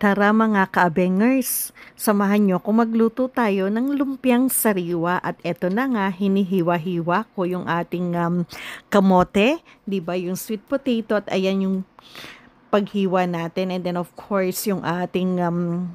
Tara mga kaabengers, samahan nyo kung magluto tayo ng lumpiang sariwa at eto na nga hinihiwa-hiwa ko yung ating um, kamote, 'di ba? Yung sweet potato at ayan yung paghiwa natin and then of course yung ating um,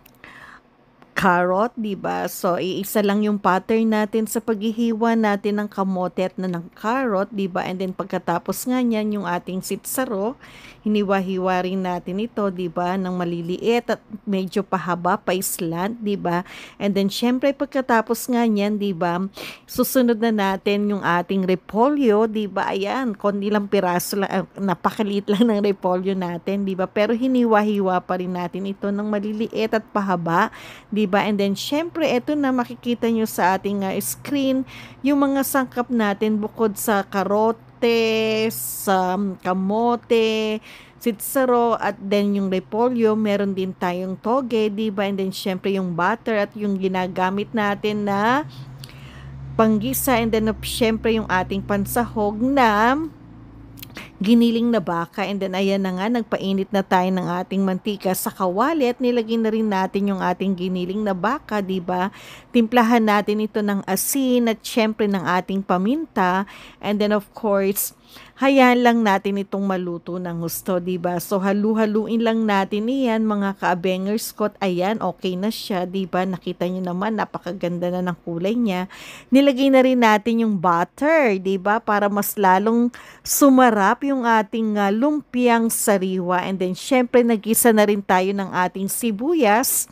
carrot, 'di ba? So iisa lang yung pattern natin sa paghihiwa natin ng kamote at na ng carrot, 'di ba? And then pagkatapos nga niyan yung ating sitsaro, hiniwa-hiwa rin natin ito, 'di ba? Nang maliliit at medyo pahaba, pa slant, 'di ba? And then syempre pagkatapos nga niyan, 'di ba? Susunod na natin yung ating repolyo, 'di ba? Ayan, kundi lang piraso lang, ah, napakaliit lang ng repolyo natin, 'di ba? Pero hiniwa-hiwa pa rin natin ito ng maliliit at pahaba, 'di ba? ba? And then, syempre, ito na makikita nyo sa ating uh, screen, yung mga sangkap natin bukod sa karote, sa um, kamote, sitsaro, at then yung repolyo, meron din tayong toge, di ba? And then, syempre, yung butter at yung ginagamit natin na panggisa and then, syempre, yung ating pansahog na giniling na baka and then ayan na nga nagpainit na tayo ng ating mantika sa kawali at nilagay na rin natin yung ating giniling na baka, 'di ba? Timplahan natin ito ng asin at syempre ng ating paminta and then of course hayaan lang natin itong maluto ng gusto, ba So, halu-haluin lang natin iyan, mga ka-bangers ko. ayan, okay na siya, di ba Nakita niyo naman, napakaganda na ng kulay niya. Nilagay na rin natin yung butter, di ba Para mas lalong sumarap yung ating uh, lumpiang sariwa. And then, syempre, nagisa na rin tayo ng ating sibuyas.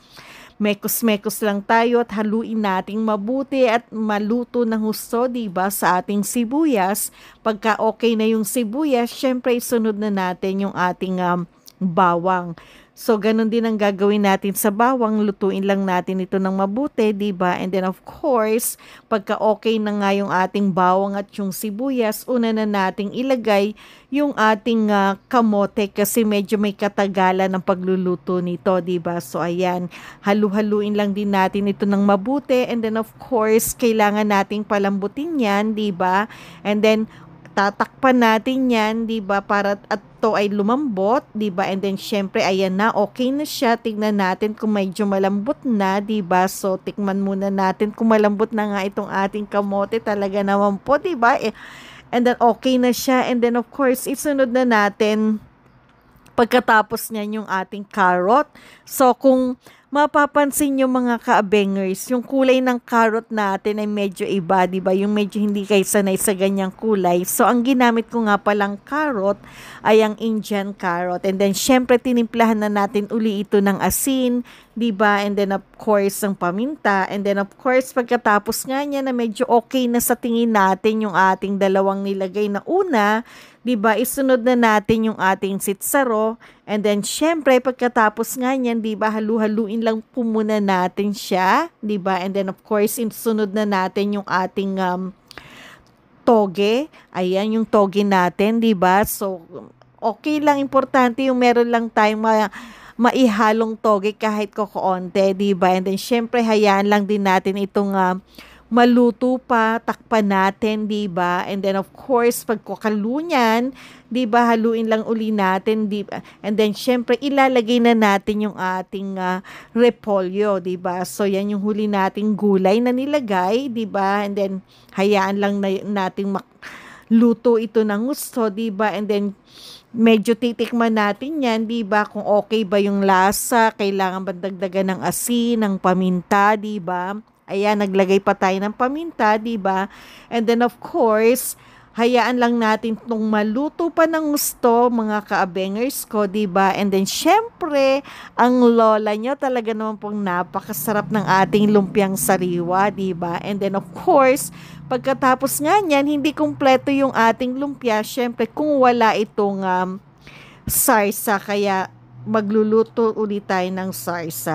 Mekos-mekos lang tayo at haluin nating mabuti at maluto ng husto, ba diba, sa ating sibuyas. Pagka okay na yung sibuyas, syempre, isunod na natin yung ating um, bawang. So, ganun din ang gagawin natin sa bawang. Lutuin lang natin ito ng mabuti, 'di ba And then, of course, pagka okay na nga yung ating bawang at yung sibuyas, una na nating ilagay yung ating uh, kamote kasi medyo may katagalan ng pagluluto nito, 'di ba So, ayan, halu-haluin lang din natin ito ng mabuti. And then, of course, kailangan nating palambutin yan, 'di ba And then, tatakpan natin yan, 'di ba? Para at to ay lumambot, 'di ba? And then syempre ayan na, okay na siya. Tingnan natin kung medyo malambot na, 'di ba? So tikman muna natin kung malambot na nga itong ating kamote talaga naman po, 'di ba? Eh, and then okay na siya. And then of course, isunod na natin Pagkatapos niyan yung ating carrot. So kung mapapansin nyo mga kaabengers, yung kulay ng carrot natin ay medyo iba, di ba? Yung medyo hindi kayo sanay sa ganyang kulay. So ang ginamit ko nga palang carrot ay ang Indian carrot. And then syempre tinimplahan na natin uli ito ng asin, di ba? And then of course ang paminta. And then of course pagkatapos nga niya na medyo okay na sa tingin natin yung ating dalawang nilagay na una, 'di ba? Isunod na natin yung ating sitsaro and then syempre pagkatapos nga niyan, 'di ba, halu lang po muna natin siya, 'di ba? And then of course, isunod na natin yung ating um, toge. Ayan yung toge natin, 'di ba? So okay lang importante yung meron lang tayong mga maihalong toge kahit ko konti, 'di ba? And then syempre hayaan lang din natin itong uh, maluto pa, takpan natin, 'di ba? And then of course, pagkakalo niyan, 'di ba, haluin lang uli natin, 'di ba? And then syempre ilalagay na natin yung ating uh, repolyo, 'di ba? So 'yan yung huli nating gulay na nilagay, 'di ba? And then hayaan lang na, nating mak- luto ito ng gusto, 'di ba? And then medyo titikman natin 'yan, 'di ba? Kung okay ba yung lasa, kailangan ba dagdagan ng asin, ng paminta, 'di ba? Ayan, naglagay pa tayo ng paminta, di ba? And then of course, hayaan lang natin itong maluto pa ng gusto, mga ka kaabengers ko, ba diba? And then, syempre, ang lola nyo talaga naman pong napakasarap ng ating lumpiang sariwa, ba diba? And then, of course, pagkatapos nga niyan, hindi kumpleto yung ating lumpia, syempre, kung wala itong um, sarsa, kaya magluluto ulit tayo ng sarsa.